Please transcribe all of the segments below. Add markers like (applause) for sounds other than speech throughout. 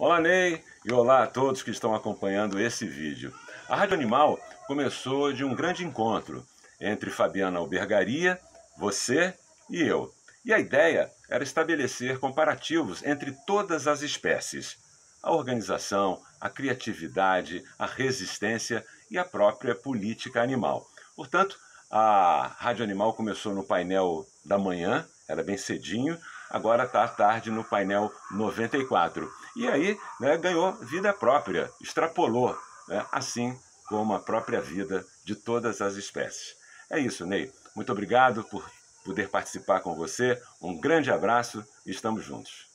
Olá Ney e olá a todos que estão acompanhando esse vídeo. A Rádio Animal começou de um grande encontro entre Fabiana Albergaria, você e eu. E a ideia era estabelecer comparativos entre todas as espécies. A organização, a criatividade, a resistência e a própria política animal. Portanto, a Rádio Animal começou no painel da manhã, era bem cedinho, agora está tarde no painel 94. E aí né, ganhou vida própria, extrapolou, né, assim como a própria vida de todas as espécies. É isso, Ney. Muito obrigado por poder participar com você. Um grande abraço e estamos juntos.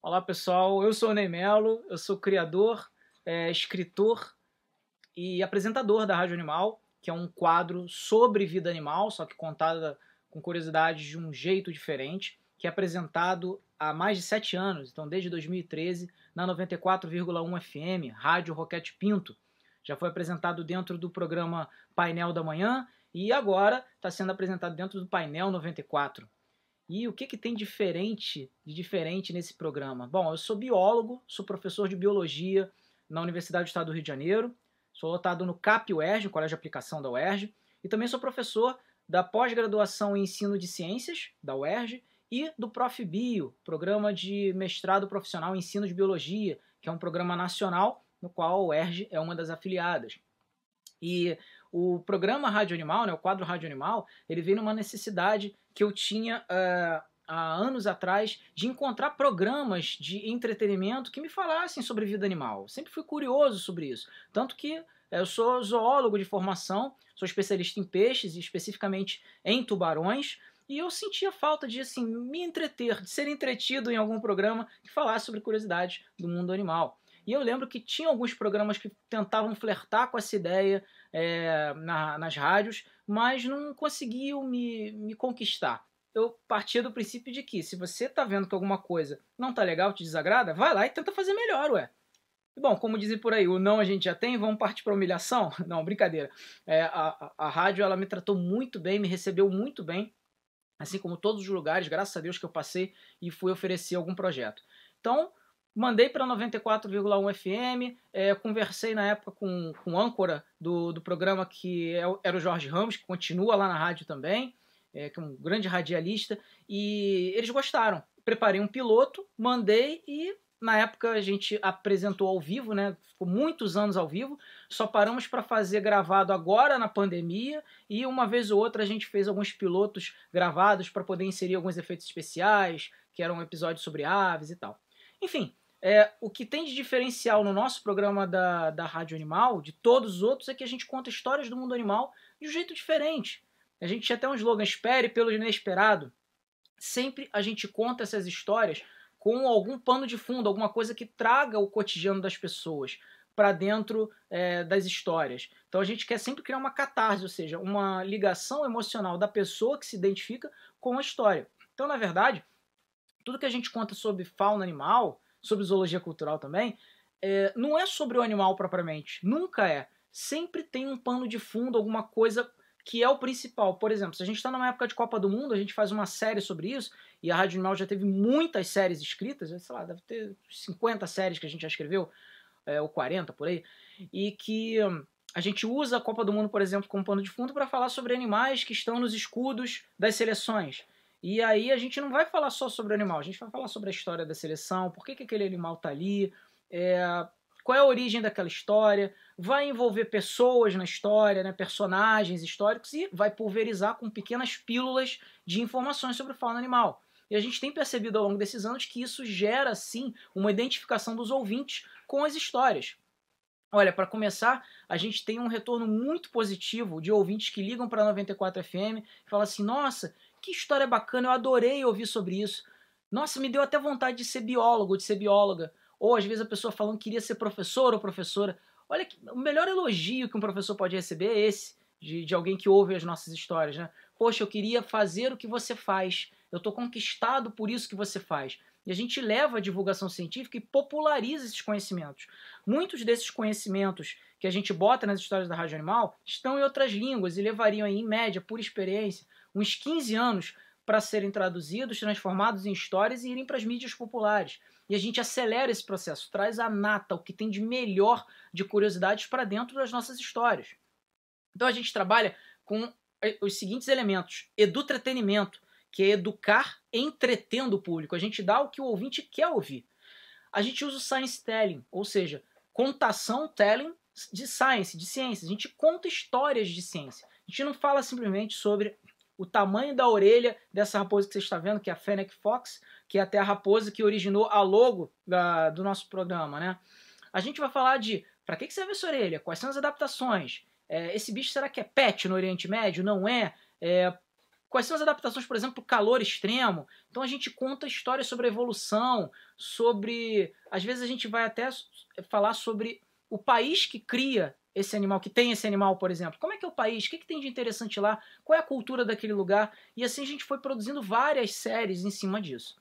Olá, pessoal. Eu sou o Ney Melo, eu sou criador, é, escritor e apresentador da Rádio Animal, que é um quadro sobre vida animal, só que contada com curiosidades de um jeito diferente que é apresentado há mais de sete anos, então desde 2013, na 94,1 FM, Rádio Roquete Pinto. Já foi apresentado dentro do programa Painel da Manhã e agora está sendo apresentado dentro do Painel 94. E o que, que tem diferente de diferente nesse programa? Bom, eu sou biólogo, sou professor de biologia na Universidade do Estado do Rio de Janeiro, sou lotado no CAP UERJ, Colégio de Aplicação da UERJ, e também sou professor da pós-graduação em ensino de ciências da UERJ e do ProfBio, Programa de Mestrado Profissional em Ensino de Biologia, que é um programa nacional no qual a UERJ é uma das afiliadas. E o programa Rádio Animal, né, o quadro Rádio Animal, ele veio numa necessidade que eu tinha uh, há anos atrás de encontrar programas de entretenimento que me falassem sobre vida animal. Eu sempre fui curioso sobre isso. Tanto que eh, eu sou zoólogo de formação, sou especialista em peixes e especificamente em tubarões. E eu sentia falta de assim me entreter, de ser entretido em algum programa que falasse sobre curiosidades do mundo animal. E eu lembro que tinha alguns programas que tentavam flertar com essa ideia é, na, nas rádios, mas não conseguiam me, me conquistar. Eu partia do princípio de que se você está vendo que alguma coisa não tá legal, te desagrada, vai lá e tenta fazer melhor, ué. Bom, como dizem por aí, o não a gente já tem, vamos partir para humilhação? (laughs) Não, brincadeira. É, a, a, a rádio ela me tratou muito bem, me recebeu muito bem assim como todos os lugares, graças a Deus que eu passei e fui oferecer algum projeto. Então, mandei para 94,1 FM, é, conversei na época com, com o âncora do, do programa que é era o Jorge Ramos, que continua lá na rádio também, é, que é um grande radialista, e eles gostaram. Preparei um piloto, mandei e na época a gente apresentou ao vivo, né? Ficou muitos anos ao vivo. Só paramos para fazer gravado agora na pandemia e uma vez ou outra a gente fez alguns pilotos gravados para poder inserir alguns efeitos especiais, que eram um episódios sobre aves e tal. Enfim, é, o que tem de diferencial no nosso programa da, da Rádio Animal, de todos os outros, é que a gente conta histórias do mundo animal de um jeito diferente. A gente tinha até um slogan: espere pelo inesperado. Sempre a gente conta essas histórias com algum pano de fundo, alguma coisa que traga o cotidiano das pessoas para dentro é, das histórias. Então a gente quer sempre criar uma catarse, ou seja, uma ligação emocional da pessoa que se identifica com a história. Então, na verdade, tudo que a gente conta sobre fauna animal, sobre zoologia cultural também, é, não é sobre o animal propriamente. Nunca é. Sempre tem um pano de fundo, alguma coisa que é o principal. Por exemplo, se a gente está numa época de Copa do Mundo, a gente faz uma série sobre isso, e a Rádio Animal já teve muitas séries escritas, sei lá, deve ter 50 séries que a gente já escreveu, é, ou 40 por aí, e que hum, a gente usa a Copa do Mundo, por exemplo, como pano de fundo para falar sobre animais que estão nos escudos das seleções. E aí a gente não vai falar só sobre o animal, a gente vai falar sobre a história da seleção, por que, que aquele animal está ali, é, qual é a origem daquela história, vai envolver pessoas na história, né, personagens históricos, e vai pulverizar com pequenas pílulas de informações sobre o fauna animal. E a gente tem percebido ao longo desses anos que isso gera, sim, uma identificação dos ouvintes com as histórias. Olha, para começar, a gente tem um retorno muito positivo de ouvintes que ligam para 94 FM e falam assim: nossa, que história bacana, eu adorei ouvir sobre isso. Nossa, me deu até vontade de ser biólogo, de ser bióloga. Ou às vezes a pessoa falando que queria ser professor ou professora. Olha, que, o melhor elogio que um professor pode receber é esse, de, de alguém que ouve as nossas histórias, né? Poxa, eu queria fazer o que você faz. Eu estou conquistado por isso que você faz. E a gente leva a divulgação científica e populariza esses conhecimentos. Muitos desses conhecimentos que a gente bota nas histórias da Rádio Animal estão em outras línguas e levariam, aí, em média, por experiência, uns 15 anos para serem traduzidos, transformados em histórias e irem para as mídias populares. E a gente acelera esse processo, traz a nata, o que tem de melhor de curiosidades para dentro das nossas histórias. Então a gente trabalha com eh, os seguintes elementos: edutretenimento, que é educar entretendo o público. A gente dá o que o ouvinte quer ouvir. A gente usa o science telling, ou seja, contação telling de science, de ciência. A gente conta histórias de ciência. A gente não fala simplesmente sobre o tamanho da orelha dessa raposa que você está vendo, que é a Fennec Fox, que é até a raposa que originou a logo da, do nosso programa, né? A gente vai falar de para que, que serve essa orelha, quais são as adaptações, é, esse bicho será que é pet no Oriente Médio? Não é? é quais são as adaptações, por exemplo, para calor extremo. Então a gente conta histórias sobre a evolução, sobre. Às vezes a gente vai até falar sobre o país que cria esse animal, que tem esse animal, por exemplo? Como é que é o país? O que, que tem de interessante lá? Qual é a cultura daquele lugar? E assim a gente foi produzindo várias séries em cima disso.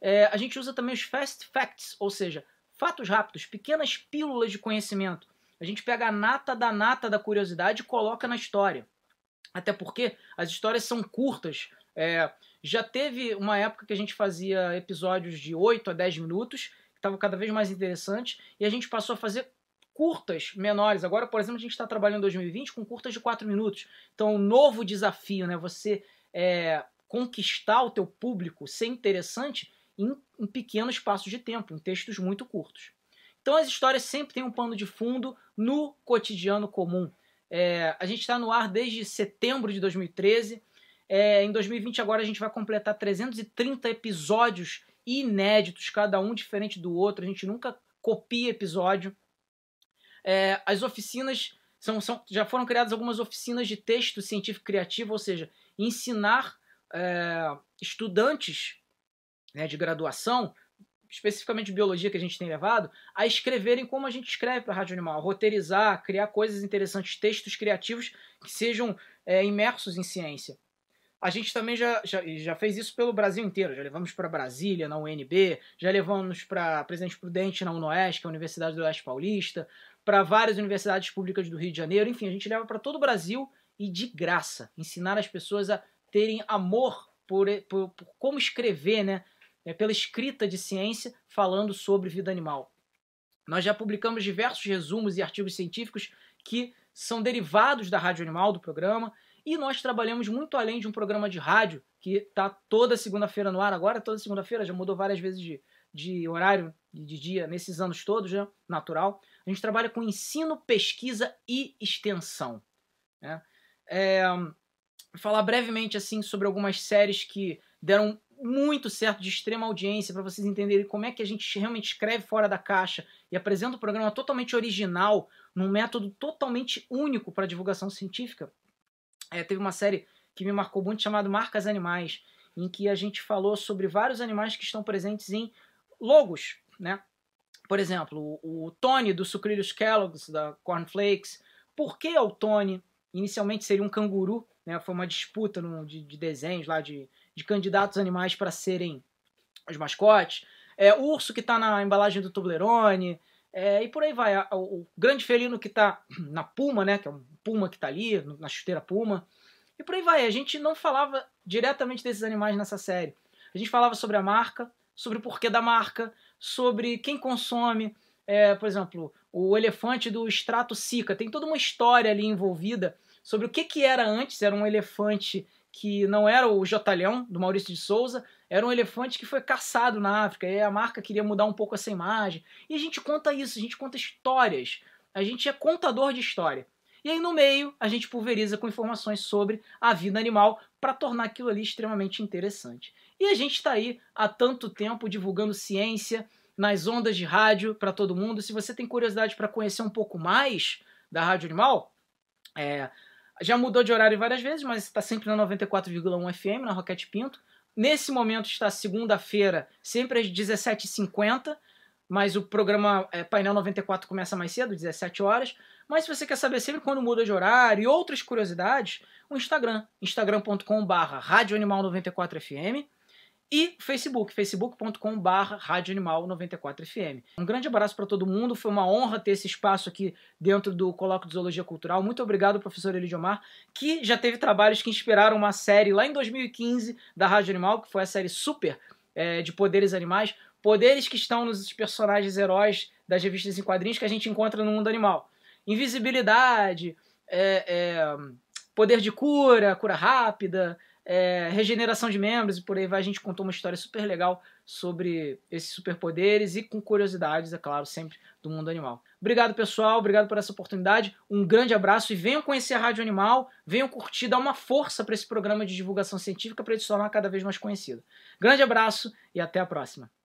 É, a gente usa também os fast facts, ou seja, fatos rápidos, pequenas pílulas de conhecimento. A gente pega a nata da nata da curiosidade e coloca na história. Até porque as histórias são curtas. É, já teve uma época que a gente fazia episódios de 8 a 10 minutos, que estavam cada vez mais interessantes, e a gente passou a fazer curtas menores. Agora, por exemplo, a gente está trabalhando em 2020 com curtas de 4 minutos. Então, um novo desafio, né? Você é, conquistar o teu público, ser interessante em, em pequenos espaços de tempo, em textos muito curtos. Então, as histórias sempre têm um pano de fundo no cotidiano comum. É, a gente está no ar desde setembro de 2013. É, em 2020, agora, a gente vai completar 330 episódios inéditos, cada um diferente do outro. A gente nunca copia episódio. É, as oficinas são, são, já foram criadas algumas oficinas de texto científico criativo, ou seja, ensinar é, estudantes né, de graduação, especificamente de biologia que a gente tem levado, a escreverem como a gente escreve para a Rádio Animal, roteirizar, criar coisas interessantes, textos criativos que sejam é, imersos em ciência. A gente também já, já, já, fez isso pelo Brasil inteiro. Já levamos para Brasília, na UNB, já levamos para Presidente Prudente, na UNOeste, que é a Universidade do Oeste Paulista para várias universidades públicas do Rio de Janeiro, enfim, a gente leva para todo o Brasil e de graça. Ensinar as pessoas a terem amor por, por, por como escrever, né? É pela escrita de ciência falando sobre vida animal. Nós já publicamos diversos resumos e artigos científicos que são derivados da Rádio Animal, do programa, e nós trabalhamos muito além de um programa de rádio, que está toda segunda-feira no ar agora, toda segunda-feira, já mudou várias vezes de, de horário, de dia, nesses anos todos, né? natural. A gente trabalha com ensino, pesquisa e extensão. Né? É, falar brevemente assim sobre algumas séries que deram muito certo, de extrema audiência, para vocês entenderem como é que a gente realmente escreve fora da caixa e apresenta um programa totalmente original, num método totalmente único para divulgação científica. É, teve uma série que me marcou muito chamada Marcas Animais, em que a gente falou sobre vários animais que estão presentes em logos, né? Por exemplo, o, o Tony do Sucrilhos Kellogg's, da Corn Flakes Por que o Tony? Inicialmente seria um canguru, né? Foi uma disputa no, de, de, desenhos lá de, de candidatos animais para serem os mascotes. É, o urso que está na embalagem do Toblerone. É, e por aí vai. O, o grande felino que está na Puma, né? Que é um Puma que está ali, na chuteira Puma. E por aí vai. A gente não falava diretamente desses animais nessa série. A gente falava sobre a marca, sobre o porquê da marca, sobre quem consome, é, por exemplo, o elefante do extrato Sica. Tem toda uma história ali envolvida sobre o que, que era antes. Era um elefante que não era o Jotalhão, do Maurício de Souza, era um elefante que foi caçado na África. E a marca queria mudar um pouco essa imagem. E a gente conta isso, a gente conta histórias. A gente é contador de história. E aí no meio a gente pulveriza com informações sobre a vida animal para tornar aquilo ali extremamente interessante. E a gente está aí há tanto tempo divulgando ciência nas ondas de rádio para todo mundo. Se você tem curiosidade para conhecer um pouco mais da Rádio Animal, é, já mudou de horário várias vezes, mas está sempre na 94,1 FM, na Roquete Pinto. Nesse momento está segunda-feira, sempre às 17h50 mas o programa é, Painel 94 começa mais cedo, 17 horas. Mas se você quer saber sempre quando muda de horário e outras curiosidades, o Instagram, instagram.com.br radioanimal94fm e Facebook, facebook.com.br radioanimal94fm. Um grande abraço para todo mundo, foi uma honra ter esse espaço aqui dentro do Colóquio de Zoologia Cultural. Muito obrigado, professor Elidiomar, que já teve trabalhos que inspiraram uma série lá em 2015 da Rádio Animal, que foi a série Super, é, de Poderes Animais. Poderes que estão nos personagens heróis das revistas em quadrinhos que a gente encontra no mundo animal. Invisibilidade, é, é, poder de cura, cura rápida, é, regeneração de membros e por aí vai. A gente contou uma história super legal sobre esses superpoderes e com curiosidades, é claro, sempre do mundo animal. Obrigado, pessoal. Obrigado por essa oportunidade. Um grande abraço e venham conhecer a Rádio Animal. Venham curtir, dar uma força para esse programa de divulgação científica para ele se tornar cada vez mais conhecido. Grande abraço e até a próxima.